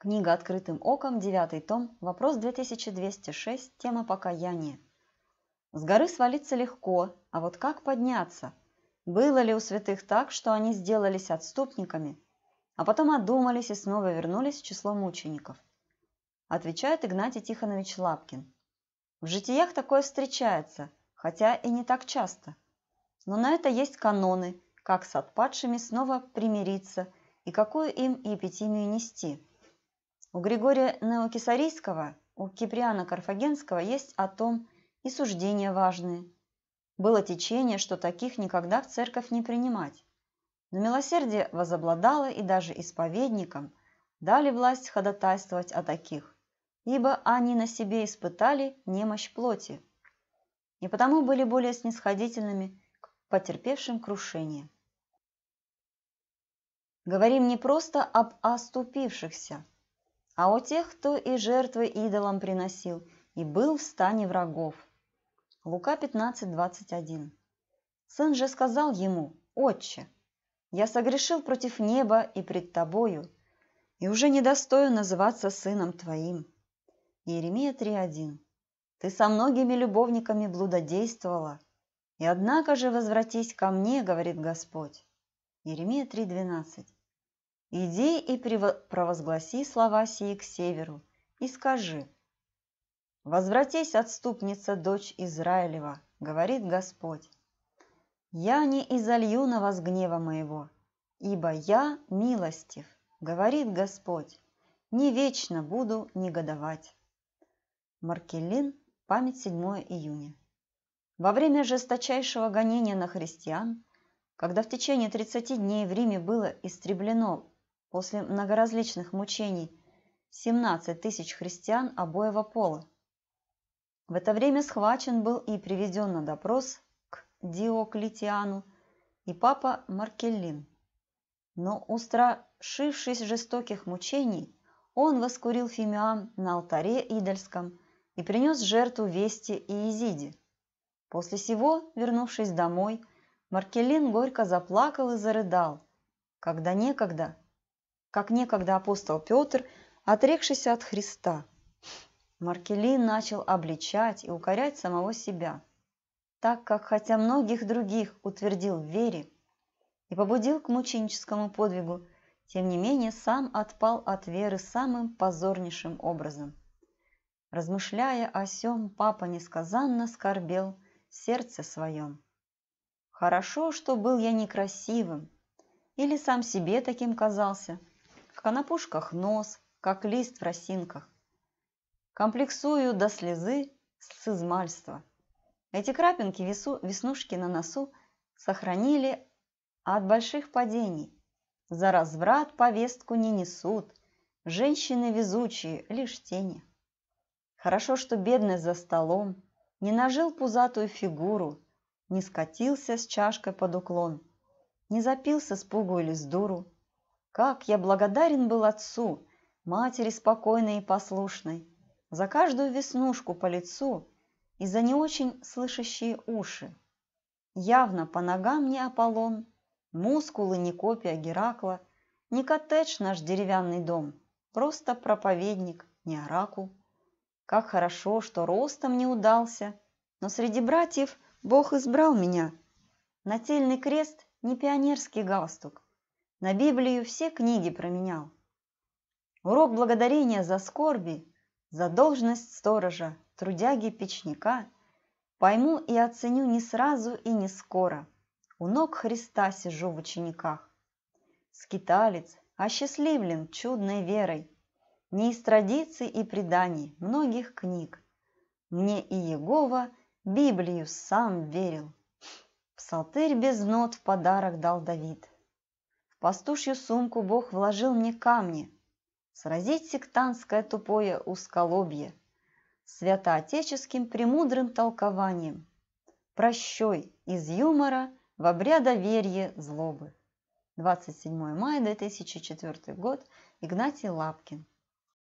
Книга «Открытым оком», девятый том, вопрос 2206, тема «Покаяние». С горы свалиться легко, а вот как подняться? Было ли у святых так, что они сделались отступниками, а потом одумались и снова вернулись в число мучеников? Отвечает Игнатий Тихонович Лапкин. В житиях такое встречается, хотя и не так часто. Но на это есть каноны, как с отпадшими снова примириться и какую им епитимию нести – у Григория Неокесарийского, у Киприана Карфагенского есть о том и суждения важные. Было течение, что таких никогда в церковь не принимать. Но милосердие возобладало, и даже исповедникам дали власть ходатайствовать о таких, ибо они на себе испытали немощь плоти, и потому были более снисходительными к потерпевшим крушение. Говорим не просто об оступившихся – а у тех, кто и жертвы идолам приносил, и был в стане врагов. Лука 15:21. Сын же сказал ему, «Отче, я согрешил против неба и пред тобою, и уже недостоин называться сыном твоим». Иеремия 3:1. «Ты со многими любовниками блудодействовала, и однако же возвратись ко мне, говорит Господь». Иеремия 3:12. Иди и провозгласи слова сии к северу, и скажи, «Возвратись, отступница, дочь Израилева, говорит Господь, я не изолью на вас гнева моего, ибо я милостив, говорит Господь, не вечно буду негодовать». Маркелин, память 7 июня. Во время жесточайшего гонения на христиан, когда в течение 30 дней в Риме было истреблено после многоразличных мучений 17 тысяч христиан обоего пола. В это время схвачен был и приведен на допрос к Диоклетиану и папа Маркеллин. Но, устрашившись жестоких мучений, он воскурил фимиам на алтаре идольском и принес жертву Вести и Езиде. После сего, вернувшись домой, Маркелин горько заплакал и зарыдал, когда некогда как некогда апостол Петр, отрекшийся от Христа. Маркелин начал обличать и укорять самого себя, так как, хотя многих других утвердил в вере и побудил к мученическому подвигу, тем не менее сам отпал от веры самым позорнейшим образом. Размышляя о сем, папа несказанно скорбел в сердце своем. «Хорошо, что был я некрасивым, или сам себе таким казался», как на пушках нос, как лист в росинках. Комплексую до слезы с измальства. Эти крапинки весу, веснушки на носу сохранили от больших падений. За разврат повестку не несут, женщины везучие лишь тени. Хорошо, что бедный за столом не нажил пузатую фигуру, не скатился с чашкой под уклон, не запился с пугу или с дуру, как я благодарен был отцу, матери спокойной и послушной, за каждую веснушку по лицу и за не очень слышащие уши. Явно по ногам не Аполлон, мускулы не копия Геракла, не коттедж наш деревянный дом, просто проповедник, не оракул. Как хорошо, что ростом не удался, но среди братьев Бог избрал меня. Нательный крест не пионерский галстук, на Библию все книги променял. Урок благодарения за скорби, за должность сторожа, трудяги-печника пойму и оценю не сразу и не скоро. У ног Христа сижу в учениках. Скиталец, осчастливлен чудной верой, не из традиций и преданий многих книг. Мне и Егова Библию сам верил. Псалтырь без нот в подарок дал Давид – пастушью сумку Бог вложил мне камни. Сразить сектантское тупое усколобье. Святоотеческим премудрым толкованием. Прощой из юмора в обрядоверье злобы. 27 мая 2004 год. Игнатий Лапкин.